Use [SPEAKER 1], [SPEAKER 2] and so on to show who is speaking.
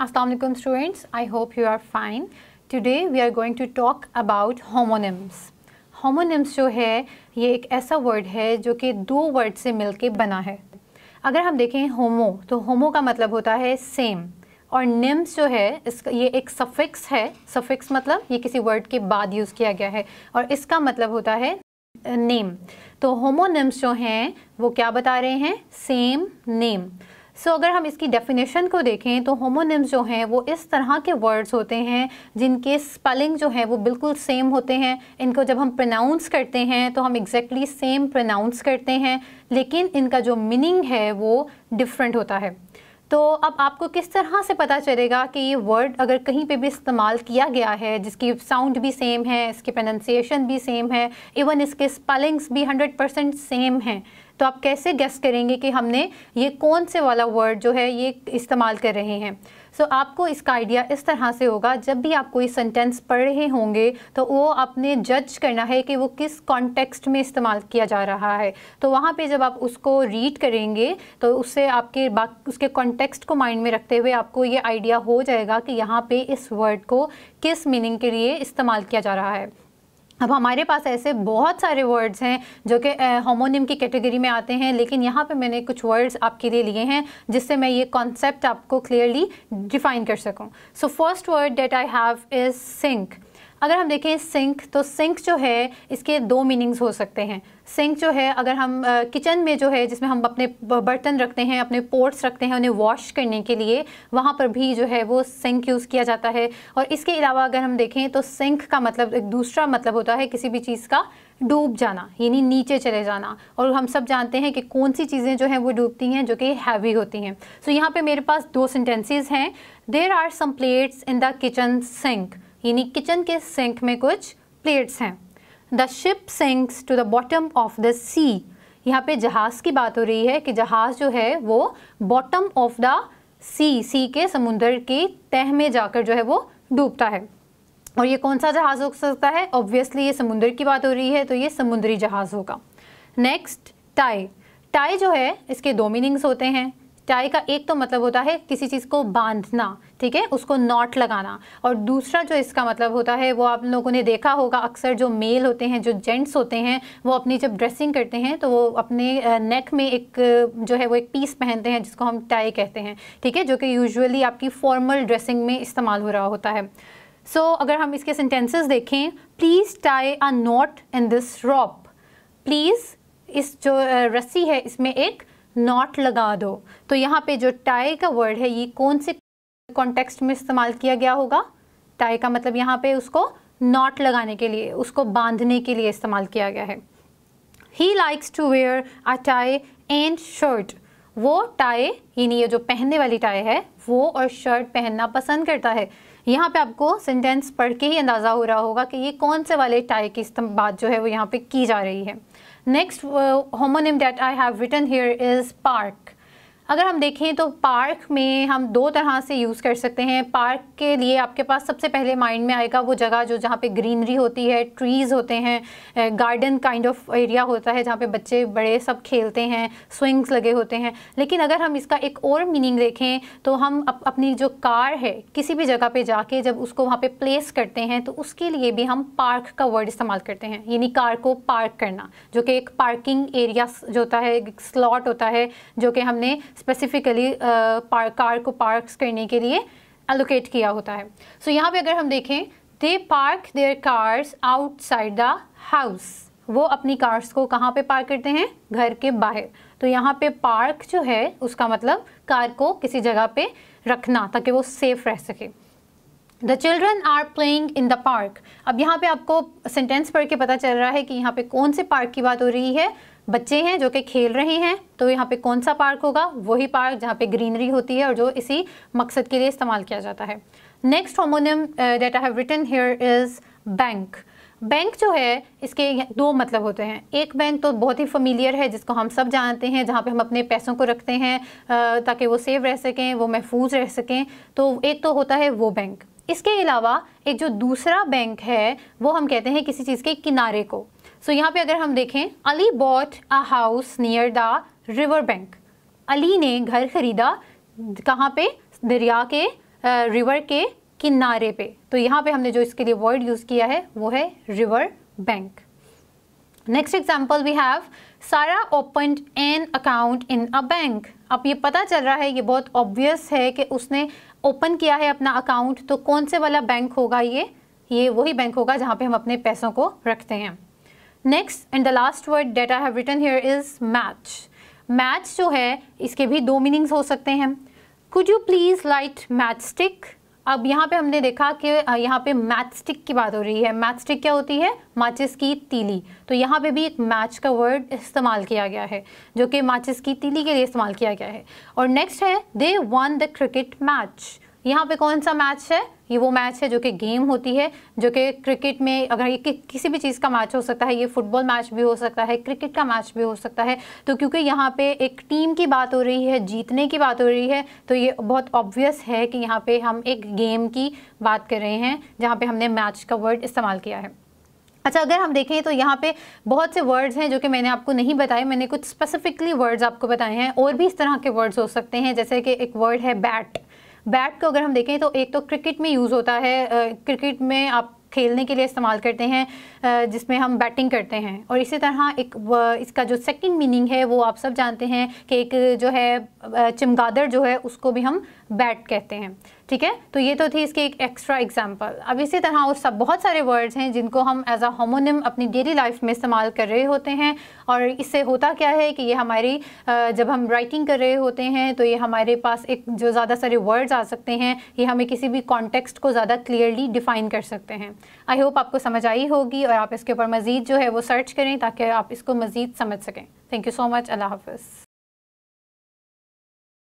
[SPEAKER 1] assalamu alaikum students, I hope you are fine. Today we are going to talk about homonyms. Homonyms jo hai ye ek aisa word hai jo ki do word se milke bana hai agar hum देखें homo to homo ka matlab hota hai same और निम्स जो है इसका ये एक suffix है suffix मतलब ये किसी वर्ड के बाद यूज़ किया गया है और इसका मतलब होता है नेम तो होमोनिम्स जो हैं वो क्या बता रहे हैं सेम नेम सो so, अगर हम इसकी डेफिनेशन को देखें तो होमोनिम्स जो हैं वो इस तरह के वर्ड्स होते हैं जिनके स्पेलिंग जो है वो बिल्कुल सेम होते हैं इनको जब हम प्रनाउंस करते हैं तो हम एग्जैक्टली सेम प्रनाउंस करते हैं लेकिन इनका जो मीनिंग है वो डिफरेंट होता है तो अब आपको किस तरह से पता चलेगा कि ये वर्ड अगर कहीं पे भी इस्तेमाल किया गया है जिसकी साउंड भी सेम है इसकी प्रोनंसिएशन भी सेम है इवन इसके स्पेलिंग्स भी 100% सेम हैं तो आप कैसे गेस करेंगे कि हमने ये कौन से वाला वर्ड जो है ये इस्तेमाल कर रहे हैं सो so, आपको इसका आइडिया इस तरह से होगा जब भी आप कोई सेंटेंस पढ़ रहे होंगे तो वो आपने जज करना है कि वो किस कॉन्टेक्स्ट में इस्तेमाल किया जा रहा है तो वहाँ पे जब आप उसको रीड करेंगे तो उससे आपके उसके कॉन्टेक्स्ट को माइंड में रखते हुए आपको ये आइडिया हो जाएगा कि यहाँ पे इस वर्ड को किस मीनिंग के लिए इस्तेमाल किया जा रहा है अब हमारे पास ऐसे बहुत सारे वर्ड्स हैं जो कि होमोनिम की कैटेगरी में आते हैं लेकिन यहाँ पे मैंने कुछ वर्ड्स आपके लिए लिए हैं जिससे मैं ये कॉन्सेप्ट आपको क्लियरली डिफाइन कर सकूँ so first word that I have is sink अगर हम देखें सिंक तो सिंक जो है इसके दो मीनिंग्स हो सकते हैं सिंक जो है अगर हम किचन में जो है जिसमें हम अपने बर्तन रखते हैं अपने पोर्ट्स रखते हैं उन्हें वॉश करने के लिए वहाँ पर भी जो है वो सिंक यूज़ किया जाता है और इसके अलावा अगर हम देखें तो सिंक का मतलब एक दूसरा मतलब होता है किसी भी चीज़ का डूब जाना यानी नीचे चले जाना और हम सब जानते हैं कि कौन सी चीज़ें जो हैं वो डूबती हैं जो कि हैवी होती हैं सो so, यहाँ पे मेरे पास दो सेंटेंसेस हैं there are some plates in the kitchen sink यानी किचन के सिंक में कुछ प्लेट्स हैं the ship sinks to the bottom of the sea यहाँ पे जहाज़ की बात हो रही है कि जहाज़ जो है वो bottom of the sea sea के समुद्र के तह में जाकर जो है वो डूबता है और ये कौन सा जहाज़ हो सकता है ऑब्वियसली ये समुन्द्र की बात हो रही है तो ये समुन्द्री जहाज़ होगा नेक्स्ट टाई टाई जो है इसके दो मीनिंग्स होते हैं टाई का एक तो मतलब होता है किसी चीज़ को बांधना ठीक है उसको नॉट लगाना और दूसरा जो इसका मतलब होता है वो आप लोगों ने देखा होगा अक्सर जो मेल होते हैं जो जेंट्स होते हैं वो अपनी जब ड्रेसिंग करते हैं तो वो अपने नेक में एक जो है वो एक पीस पहनते हैं जिसको हम टाई कहते हैं ठीक है जो कि यूजली आपकी फॉर्मल ड्रेसिंग में इस्तेमाल हो रहा होता है सो so, अगर हम इसके सेंटेंसेस देखें please tie a knot in this rope please इस जो रस्सी है इसमें एक नॉट लगा दो तो यहाँ पे जो टाई का वर्ड है ये कौन से कॉन्टेक्स्ट में इस्तेमाल किया गया होगा टाई का मतलब यहाँ पे उसको नॉट लगाने के लिए उसको बांधने के लिए इस्तेमाल किया गया है he likes to wear a tie and shirt वो टाई यानी ये जो पहनने वाली टाई है वो और शर्ट पहनना पसंद करता है यहाँ पे आपको सेंटेंस पढ़ के ही अंदाज़ा हो रहा होगा कि ये कौन से वाले टाई की बात जो है वो यहाँ पे की जा रही है Next uh, homonym that I have written here is part. अगर हम देखें तो पार्क में हम दो तरह से यूज़ कर सकते हैं पार्क के लिए आपके पास सबसे पहले माइंड में आएगा वो जगह जो जहाँ पे ग्रीनरी होती है ट्रीज़ होते हैं गार्डन काइंड ऑफ एरिया होता है जहाँ पे बच्चे बड़े सब खेलते हैं स्विंग्स लगे होते हैं लेकिन अगर हम इसका एक और मीनिंग देखें तो हम अप, अपनी जो कार है किसी भी जगह पर जाके जब उसको वहाँ पर प्लेस करते हैं तो उसके लिए भी हम पार्क का वर्ड इस्तेमाल करते हैं यानी कार को पार्क करना जो कि एक पार्किंग एरिया जो होता है एक स्लॉट होता है जो कि हमने स्पेसिफिकली कार uh, को पार्क करने के लिए एलोकेट किया होता है सो so, यहाँ पे अगर हम देखें they park their cars outside the house वो अपनी कार्स को कहाँ पे पार्क करते हैं घर के बाहर तो यहाँ पे पार्क जो है उसका मतलब कार को किसी जगह पे रखना ताकि वो सेफ रह सके the children are playing in the park अब यहाँ पे आपको सेंटेंस पढ़ के पता चल रहा है कि यहाँ पे कौन से पार्क की बात हो रही है बच्चे हैं जो कि खेल रहे हैं तो यहाँ पे कौन सा पार्क होगा वही पार्क जहाँ पे ग्रीनरी होती है और जो इसी मकसद के लिए इस्तेमाल किया जाता है next homonym that I have written here is bank bank जो है इसके दो मतलब होते हैं एक बैंक तो बहुत ही फमीलियर है जिसको हम सब जानते हैं जहाँ पे हम अपने पैसों को रखते हैं uh, ताकि वो सेफ रह सकें वो महफूज रह सकें तो एक तो होता है वो बैंक इसके अलावा एक जो दूसरा बैंक है वो हम कहते हैं किसी चीज़ के किनारे को सो so, यहाँ पे अगर हम देखें Ali bought a house near the river bank Ali ने घर खरीदा कहाँ पे दरिया के रिवर के किनारे पे तो यहाँ पे हमने जो इसके लिए वर्ड यूज़ किया है वो है river bank next example we have Sara open an account in a bank अब ये पता चल रहा है ये बहुत ऑब्वियस है कि उसने ओपन किया है अपना अकाउंट तो कौन से वाला बैंक होगा ये ये वही बैंक होगा जहाँ पे हम अपने पैसों को रखते हैं next and the last word that I have written here is match match जो है इसके भी दो मीनिंग्स हो सकते हैं could you please light match stick अब यहाँ पे हमने देखा कि यहाँ पे मैच स्टिक की बात हो रही है मैच स्टिक क्या होती है माचिस की तीली तो यहाँ पे भी एक मैच का वर्ड इस्तेमाल किया गया है जो कि माचिस की तीली के लिए इस्तेमाल किया गया है और नेक्स्ट है they won the cricket match यहाँ पे कौन सा मैच है ये वो मैच है जो कि गेम होती है जो कि क्रिकेट में अगर ये कि, किसी भी चीज़ का मैच हो सकता है ये फुटबॉल मैच भी हो सकता है क्रिकेट का मैच भी हो सकता है तो क्योंकि यहाँ पे एक टीम की बात हो रही है जीतने की बात हो रही है तो ये बहुत ऑब्वियस है कि यहाँ पे हम एक गेम की बात कर रहे हैं जहाँ पर हमने मैच का वर्ड इस्तेमाल किया है अच्छा अगर हम देखें तो यहाँ पे बहुत से वर्ड्स हैं जो कि मैंने आपको नहीं बताए मैंने कुछ स्पेसिफिकली वर्ड्स आपको बताए हैं और भी इस तरह के वर्ड्स हो सकते हैं जैसे कि एक वर्ड है बैट बैट को अगर हम देखें तो एक तो क्रिकेट में यूज़ होता है क्रिकेट में आप खेलने के लिए इस्तेमाल करते हैं जिसमें हम बैटिंग करते हैं और इसी तरह एक इसका जो सेकंड मीनिंग है वो आप सब जानते हैं कि एक जो है चमगादड़ जो है उसको भी हम बैट कहते हैं ठीक है तो ये तो थी इसकी एक एक्स्ट्रा एग्जाम्पल अब इसी तरह और सब बहुत सारे वर्ड्स हैं जिनको हम एज अ होमोनिम अपनी डेली लाइफ में इस्तेमाल कर रहे होते हैं और इससे होता क्या है कि ये हमारी जब हम राइटिंग कर रहे होते हैं तो ये हमारे पास एक जो ज़्यादा सारे वर्ड्स आ सकते हैं ये हमें किसी भी कॉन्टेक्स्ट को ज़्यादा क्लियरली डिफाइन कर सकते हैं आई होप आपको समझ आई होगी और आप इसके ऊपर मज़ीद जो है वो सर्च करें ताकि आप इसको मज़ीद समझ सकें थैंक यू सो मच अल्लाह हाफ़